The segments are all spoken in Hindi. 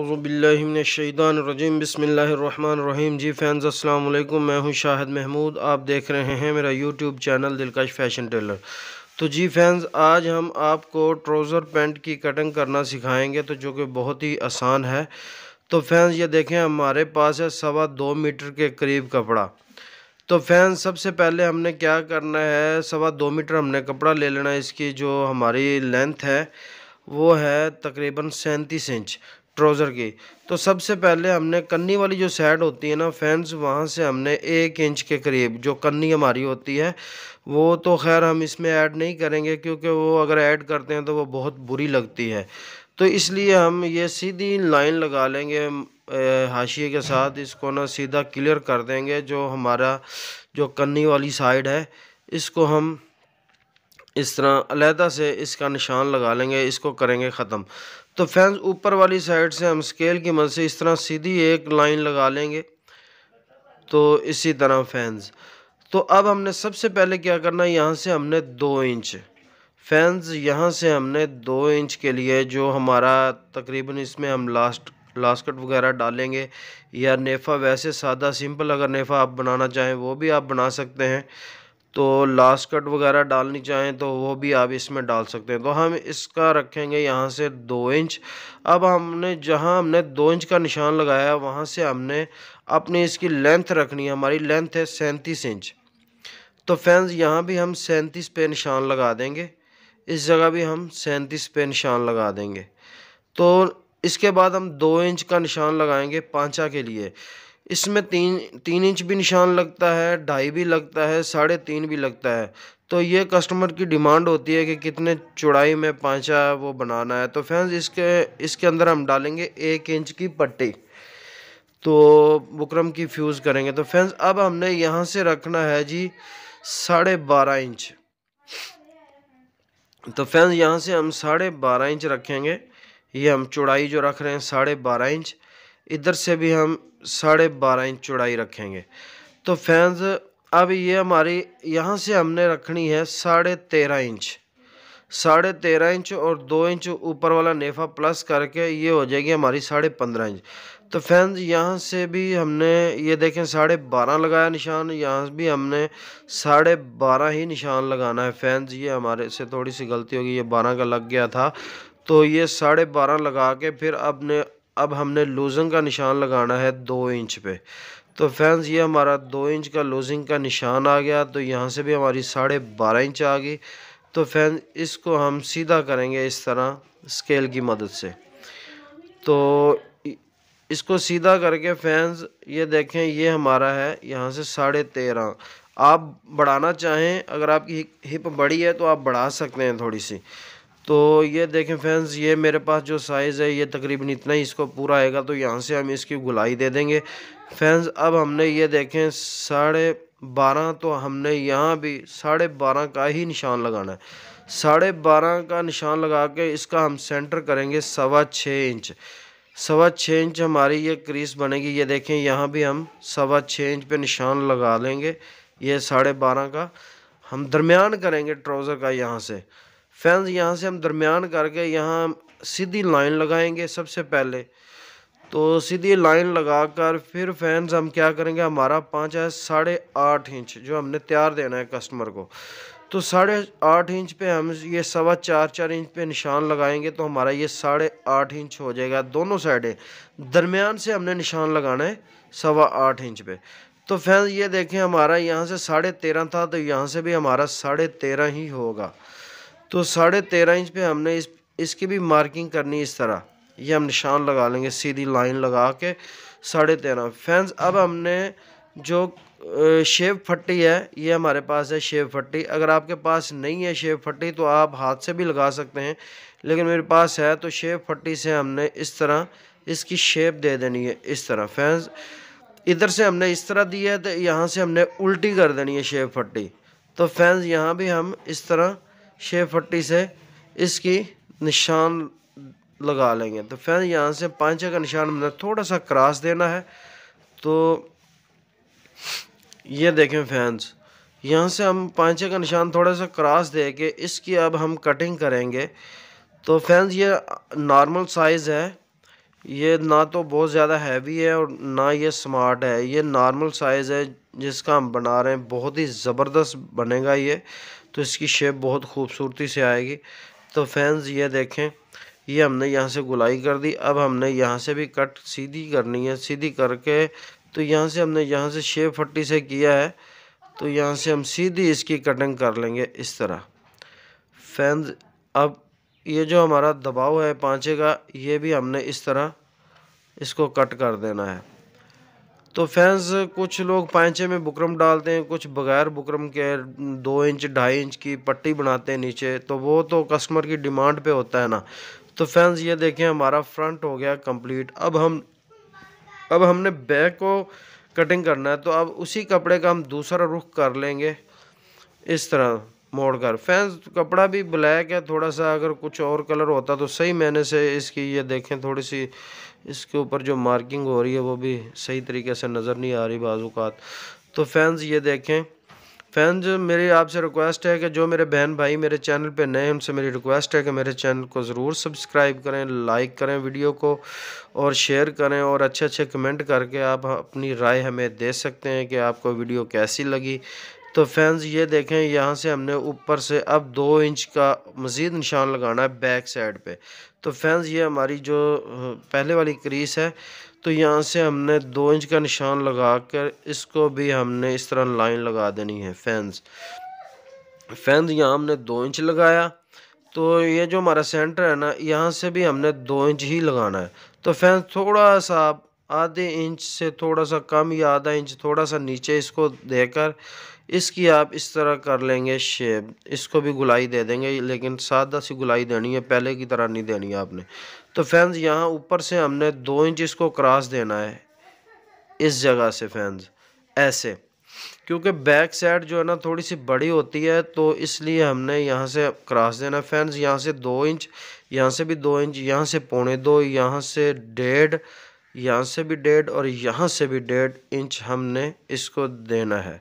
अज़बिल्लिनशैदानरजीम बसमीम जी फैंस अस्सलाम वालेकुम मैं हूं शाहिद महमूद आप देख रहे हैं मेरा YouTube channel Dilkash fashion tailor तो जी फैंस आज हम आपको ट्रोज़र पैंट की कटिंग करना सिखाएंगे तो जो कि बहुत ही आसान है तो फैंस ये देखें हमारे पास है सवा दो मीटर के करीब कपड़ा तो फैंस सबसे पहले हमने क्या करना है सवा दो मीटर हमने कपड़ा ले लेना है इसकी जो हमारी लेंथ है वो है तकरीबन सैंतीस इंच ट्राउज़र की तो सबसे पहले हमने कन्नी वाली जो साइड होती है ना फैंस वहाँ से हमने एक इंच के करीब जो कन्नी हमारी होती है वो तो खैर हम इसमें ऐड नहीं करेंगे क्योंकि वो अगर ऐड करते हैं तो वो बहुत बुरी लगती है तो इसलिए हम ये सीधी लाइन लगा लेंगे हाशिए के साथ इसको ना सीधा क्लियर कर देंगे जो हमारा जो कन्नी वाली साइड है इसको हम इस तरह अलहदा से इसका निशान लगा लेंगे इसको करेंगे ख़त्म तो फैंस ऊपर वाली साइड से हम स्केल की मदद से इस तरह सीधी एक लाइन लगा लेंगे तो इसी तरह फैंस तो अब हमने सबसे पहले क्या करना है यहाँ से हमने दो इंच फैंस यहाँ से हमने दो इंच के लिए जो हमारा तकरीबन इसमें हम लास्ट लास्ट कट वगैरह डालेंगे या नेफ़ा वैसे सादा सिंपल अगर नेफ़ा आप बनाना चाहें वो भी आप बना सकते हैं तो लास्ट कट वगैरह डालनी चाहें तो वो भी आप इसमें डाल सकते हैं तो हम इसका रखेंगे यहाँ से दो इंच अब हमने जहाँ हमने दो इंच का निशान लगाया वहाँ से हमने अपनी इसकी लेंथ रखनी है हमारी लेंथ है सैंतीस इंच तो फैंस यहाँ भी हम सैंतीस पे निशान लगा देंगे इस जगह भी हम सैंतीस पे निशान लगा देंगे तो इसके बाद हम दो इंच का निशान लगाएंगे पाँचा के लिए इसमें तीन तीन इंच भी निशान लगता है ढाई भी लगता है साढ़े तीन भी लगता है तो ये कस्टमर की डिमांड होती है कि कितने चौड़ाई में पाँचा वो बनाना है तो फैंस इसके इसके अंदर हम डालेंगे एक इंच की पट्टी तो बुकरम की फ्यूज़ करेंगे तो फैंस अब हमने यहाँ से रखना है जी साढ़े बारह इंच तो फैंस यहाँ से हम साढ़े बारह इंच रखेंगे ये हम चौड़ाई जो रख रहे हैं साढ़े बारह इंच इधर से भी हम साढ़े बारह इंच चौड़ाई रखेंगे तो फैंस अब ये हमारी यहाँ से हमने रखनी है साढ़े तेरह इंच साढ़े तेरह इंच और दो इंच ऊपर वाला नेफा प्लस करके ये हो जाएगी हमारी साढ़े पंद्रह इंच तो फैंस यहाँ से भी हमने ये देखें साढ़े बारह लगाया निशान यहाँ भी हमने साढ़े बारह ही निशान लगाना है फैंस ये हमारे से थोड़ी सी गलती होगी ये बारह का लग गया था तो ये साढ़े बारह लगा के फिर अपने अब हमने लूजिंग का निशान लगाना है दो इंच पे तो फैंस ये हमारा दो इंच का लूजिंग का निशान आ गया तो यहाँ से भी हमारी साढ़े बारह इंच आ गई तो फैंस इसको हम सीधा करेंगे इस तरह स्केल की मदद से तो इसको सीधा करके फैंस ये देखें ये हमारा है यहाँ से साढ़े तेरह आप बढ़ाना चाहें अगर आपकी हिप बड़ी है तो आप बढ़ा सकते हैं थोड़ी सी तो ये देखें फ्रेंड्स ये मेरे पास जो साइज़ है ये तकरीबन इतना ही इसको पूरा आएगा तो यहाँ से हम इसकी गुलाई दे देंगे फ्रेंड्स अब हमने ये देखें साढ़े बारह तो हमने यहाँ भी साढ़े बारह का ही निशान लगाना है साढ़े बारह का निशान लगा के इसका हम सेंटर करेंगे सवा छः इंच सवा छः इंच हमारी ये क्रीस बनेगी ये देखें यहाँ भी हम सवा छः इंच पे निशान लगा लेंगे ये साढ़े बारह का हम दरमियान करेंगे ट्राउज़र का यहाँ से फैंस यहाँ से हम दरमियान करके यहाँ सीधी लाइन लगाएंगे सबसे पहले तो सीधी लाइन लगाकर फिर फैंस हम क्या करेंगे हमारा पाँच है साढ़े आठ इंच जो हमने तैयार देना है कस्टमर को तो साढ़े आठ इंच पे हम ये सवा चार चार इंच पे निशान लगाएंगे तो हमारा ये साढ़े आठ इंच हो जाएगा दोनों साइडें दरमियान से हमने निशान लगाना है सवा आठ इंच पे तो फैंस ये देखें हमारा यहाँ से साढ़े तेरह था तो यहाँ से भी हमारा साढ़े तेरह ही होगा तो साढ़े तेरह इंच पे हमने इस इसकी भी मार्किंग करनी इस तरह ये हम निशान लगा लेंगे सीधी लाइन लगा के साढ़े तेरह फैंस अब हमने जो शेव फट्टी है ये हमारे पास है शेव फट्टी अगर आपके पास नहीं है शेव फट्टी तो आप हाथ से भी लगा सकते हैं लेकिन मेरे पास है तो शेव फट्टी से हमने इस तरह इसकी शेप दे देनी है इस तरह फैंस इधर से हमने इस तरह दी है तो यहाँ से हमने उल्टी कर देनी है शेव फट्टी तो फैंस यहाँ भी हम इस तरह छः फट्टी से इसकी निशान लगा लेंगे तो फिर यहाँ से पाँचे का निशान हमने थोड़ा सा क्रॉस देना है तो ये देखें फैंस यहाँ से हम पाँचे का निशान थोड़ा सा क्रॉस दे के इसकी अब हम कटिंग करेंगे तो फैंस ये नॉर्मल साइज़ है ये ना तो बहुत ज़्यादा हैवी है और ना ये स्मार्ट है ये नॉर्मल साइज़ है जिसका हम बना रहे हैं बहुत ही ज़बरदस्त बनेगा ये तो इसकी शेप बहुत खूबसूरती से आएगी तो फैंस ये देखें ये हमने यहाँ से गुलाई कर दी अब हमने यहाँ से भी कट सीधी करनी है सीधी करके तो यहाँ से हमने यहाँ से शेप फट्टी से किया है तो यहाँ से हम सीधी इसकी कटिंग कर लेंगे इस तरह फैंस अब ये जो हमारा दबाव है पाँचे का ये भी हमने इस तरह इसको कट कर देना है तो फैंस कुछ लोग पाँचे में बुकरम डालते हैं कुछ बगैर बुकरम के दो इंच ढाई इंच की पट्टी बनाते हैं नीचे तो वो तो कस्टमर की डिमांड पे होता है ना तो फैंस ये देखें हमारा फ्रंट हो गया कंप्लीट अब हम अब हमने बैक को कटिंग करना है तो अब उसी कपड़े का हम दूसरा रुख कर लेंगे इस तरह मोड़ कर फैंस कपड़ा भी ब्लैक है थोड़ा सा अगर कुछ और कलर होता तो सही मैंने से इसकी ये देखें थोड़ी सी इसके ऊपर जो मार्किंग हो रही है वो भी सही तरीके से नज़र नहीं आ रही बाजूकात तो फैंस ये देखें फैंस मेरी आपसे रिक्वेस्ट है कि जो मेरे बहन भाई मेरे चैनल पे नए उनसे मेरी रिक्वेस्ट है कि मेरे चैनल को ज़रूर सब्सक्राइब करें लाइक करें वीडियो को और शेयर करें और अच्छे अच्छे कमेंट करके आप अपनी राय हमें दे सकते हैं कि आपको वीडियो कैसी लगी तो फैंस ये देखें यहाँ से हमने ऊपर से अब दो इंच का मज़ीद निशान लगाना है बैक साइड पे तो फैंस ये हमारी जो पहले वाली क्रीस है तो यहाँ से हमने दो इंच का निशान लगा कर इसको भी हमने इस तरह लाइन लगा देनी है फैंस फैंस यहाँ हमने दो इंच लगाया तो ये जो हमारा सेंटर है ना यहाँ से भी हमने दो इंच ही लगाना है तो फैंस थोड़ा सा आधे इंच से थोड़ा सा कम या आधा इंच थोड़ा सा नीचे इसको देकर इसकी आप इस तरह कर लेंगे शेप इसको भी गुलाई दे देंगे लेकिन सादा सी गुलाई देनी है पहले की तरह नहीं देनी है आपने तो फैंस यहाँ ऊपर से हमने दो इंच इसको क्रॉस देना है इस जगह से फैंस ऐसे क्योंकि बैक साइड जो है ना थोड़ी सी बड़ी होती है तो इसलिए हमने यहाँ से क्रॉस देना फैंस यहाँ से दो इंच यहाँ से भी दो इंच यहाँ से पौने दो यहाँ से डेढ़ यहाँ से भी डेढ़ और यहाँ से भी डेढ़ इंच हमने इसको देना है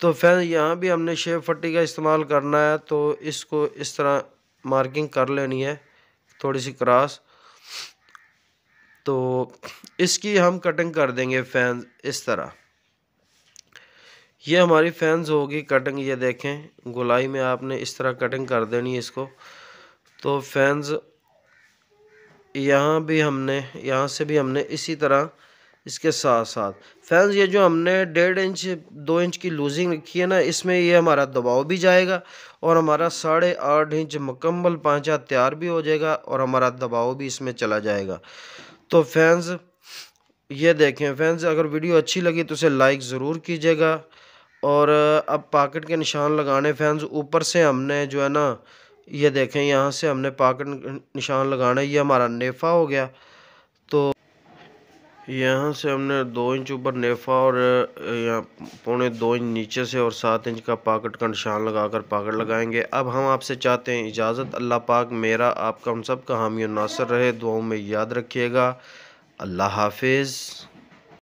तो फिर यहाँ भी हमने शेप फट्टी का इस्तेमाल करना है तो इसको इस तरह मार्किंग कर लेनी है थोड़ी सी क्रॉस तो इसकी हम कटिंग कर देंगे फैन इस तरह ये हमारी फैंस होगी कटिंग ये देखें गुलाई में आपने इस तरह कटिंग कर देनी है इसको तो फैंस यहाँ भी हमने यहाँ से भी हमने इसी तरह इसके साथ साथ फैंस ये जो हमने डेढ़ इंच दो इंच की लूजिंग रखी है ना इसमें ये हमारा दबाव भी जाएगा और हमारा साढ़े आठ इंच मुकम्मल पाँचा तैयार भी हो जाएगा और हमारा दबाव भी इसमें चला जाएगा तो फैंस ये देखें फैंस अगर वीडियो अच्छी लगी तो उसे लाइक ज़रूर कीजिएगा और अब पाकिट के निशान लगाने फैंस ऊपर से हमने जो है ना ये देखें यहाँ से हमने पाकट निशान लगाना ये हमारा नेफ़ा हो गया तो यहाँ से हमने दो इंच ऊपर नेफ़ा और पौने दो इंच नीचे से और सात इंच का पॉकेट का निशान लगाकर पॉकेट लगाएंगे अब हम आपसे चाहते हैं इजाज़त अल्लाह पाक मेरा आपका हम सब का हामी नासर रहे दुआओं में याद रखिएगा अल्लाह हाफिज़